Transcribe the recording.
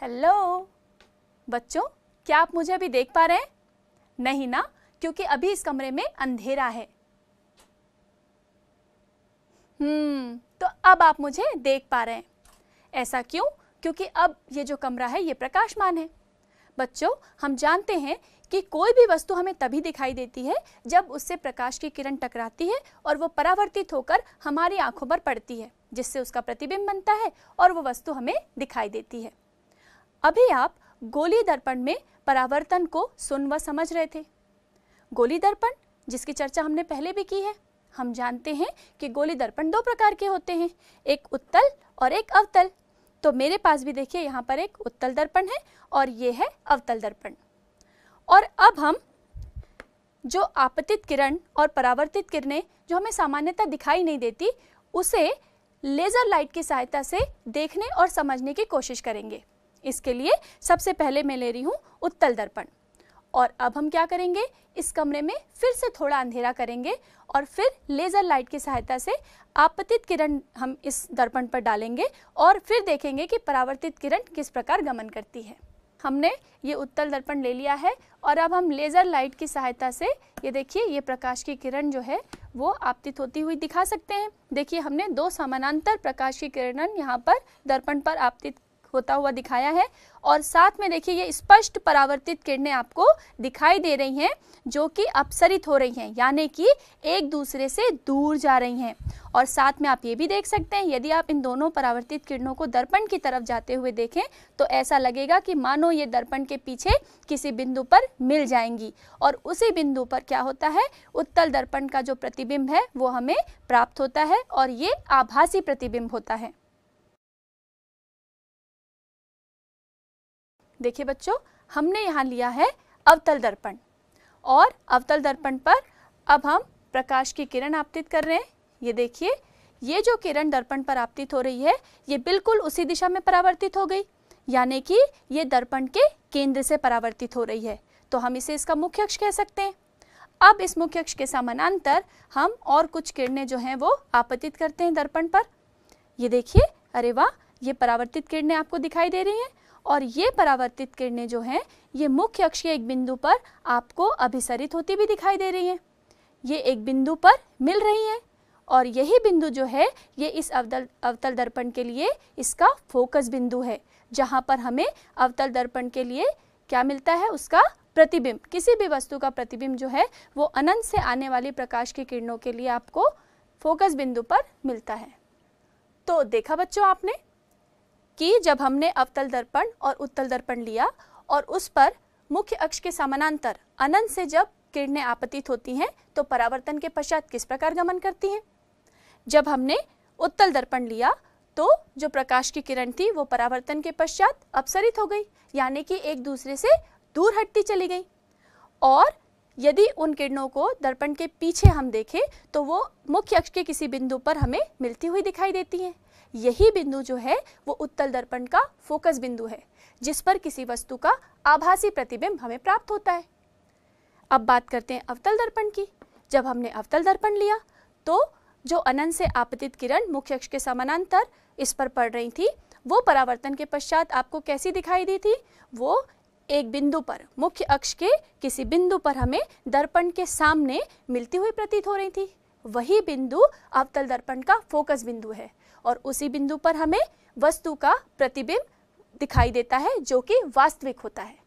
hello बच्चों क्या आप मुझे अभी देख पा रहे हैं नहीं ना क्योंकि अभी इस कमरे में अंधेरा है हम्म तो अब आप मुझे देख पा रहे हैं ऐसा क्यों क्योंकि अब ये जो कमरा है ये प्रकाशमान है बच्चों हम जानते हैं कि कोई भी वस्तु हमें तभी दिखाई देती है जब उससे प्रकाश की किरण टकराती है और वो परावर्तित होकर हमारी आंखों पर पड़ती है जिससे उसका प्रतिबिंब बनता है और वो वस्तु हमें दिखाई देती है अभी आप गोली दर्पण में परावर्तन को सुन व समझ रहे थे गोली दर्पण जिसकी चर्चा हमने पहले भी की है हम जानते हैं कि गोली दर्पण दो प्रकार के होते हैं एक उत्तल और एक अवतल तो मेरे पास भी देखिए यहाँ पर एक उत्तल दर्पण है और ये है अवतल दर्पण और अब हम जो आपतित किरण और परावर्तित किरणें जो हमें सामान्यतः दिखाई नहीं देती उसे लेज़र लाइट की सहायता से देखने और समझने की कोशिश करेंगे इसके लिए सबसे पहले मैं ले रही हूँ उत्तल दर्पण और अब हम क्या करेंगे इस कमरे में फिर से थोड़ा अंधेरा करेंगे और फिर लेज़र लाइट की सहायता से आपतित किरण हम इस दर्पण पर डालेंगे और फिर देखेंगे कि परावर्तित किरण किस प्रकार गमन करती है हमने ये उत्तल दर्पण ले लिया है और अब हम लेज़र लाइट की सहायता से ये देखिए ये प्रकाश की किरण जो है वो आपतित होती हुई दिखा सकते हैं देखिए हमने दो समानांतर प्रकाश की किरण यहाँ पर दर्पण पर आपतित होता हुआ दिखाया है और साथ में देखिए ये स्पष्ट परावर्तित किरणें आपको दिखाई दे रही हैं जो कि अपसरित हो रही हैं यानी कि एक दूसरे से दूर जा रही हैं और साथ में आप ये भी देख सकते हैं यदि आप इन दोनों परावर्तित किरणों को दर्पण की तरफ जाते हुए देखें तो ऐसा लगेगा कि मानो ये दर्पण के पीछे किसी बिंदु पर मिल जाएंगी और उसी बिंदु पर क्या होता है उत्तल दर्पण का जो प्रतिबिंब है वो हमें प्राप्त होता है और ये आभासी प्रतिबिंब होता है देखिए बच्चों हमने यहाँ लिया है अवतल दर्पण और अवतल दर्पण पर अब हम प्रकाश की किरण आपतित कर रहे हैं ये देखिए ये जो किरण दर्पण पर आपतित हो रही है ये बिल्कुल उसी दिशा में परावर्तित हो गई यानी कि ये दर्पण के केंद्र से परावर्तित हो रही है तो हम इसे इसका मुख्य अक्ष कह सकते हैं अब इस मुख्य अक्ष के समानांतर हम और कुछ किरणें जो हैं वो आपतित करते हैं दर्पण पर ये देखिए अरे वाह ये परावर्तित किरणें आपको दिखाई दे रही हैं और ये परावर्तित किरणें जो हैं ये मुख्य के एक बिंदु पर आपको अभिसरित होती भी दिखाई दे रही हैं ये एक बिंदु पर मिल रही हैं और यही बिंदु जो है ये इस अवतल अवतल दर्पण के लिए इसका फोकस बिंदु है जहाँ पर हमें अवतल दर्पण के लिए क्या मिलता है उसका प्रतिबिंब किसी भी वस्तु का प्रतिबिंब जो है वो अनंत से आने वाली प्रकाश की किरणों के लिए आपको फोकस बिंदु पर मिलता है तो देखा बच्चों आपने कि जब हमने अवतल दर्पण और उत्तल दर्पण लिया और उस पर मुख्य अक्ष के समानांतर अनंत से जब किरणें आपतित होती हैं तो परावर्तन के पश्चात किस प्रकार गमन करती हैं जब हमने उत्तल दर्पण लिया तो जो प्रकाश की किरण थी वो परावर्तन के पश्चात अपसरित हो गई यानी कि एक दूसरे से दूर हटती चली गई और यदि उन किरणों को दर्पण के पीछे हम देखें तो वो मुख्य अक्ष के किसी बिंदु पर हमें मिलती हुई दिखाई देती हैं यही बिंदु जो है वो उत्तल दर्पण का फोकस बिंदु है जिस पर किसी वस्तु का आभासी प्रतिबिंब हमें प्राप्त होता है अब बात करते हैं अवतल दर्पण की जब हमने अवतल दर्पण लिया तो जो अनंत से आपतित किरण मुख्य अक्ष के समानांतर इस पर पड़ रही थी वो परावर्तन के पश्चात आपको कैसी दिखाई दी थी वो एक बिंदु पर मुख्य अक्ष के किसी बिंदु पर हमें दर्पण के सामने मिलती हुई प्रतीत हो रही थी वही बिंदु अवतल दर्पण का फोकस बिंदु है और उसी बिंदु पर हमें वस्तु का प्रतिबिंब दिखाई देता है जो कि वास्तविक होता है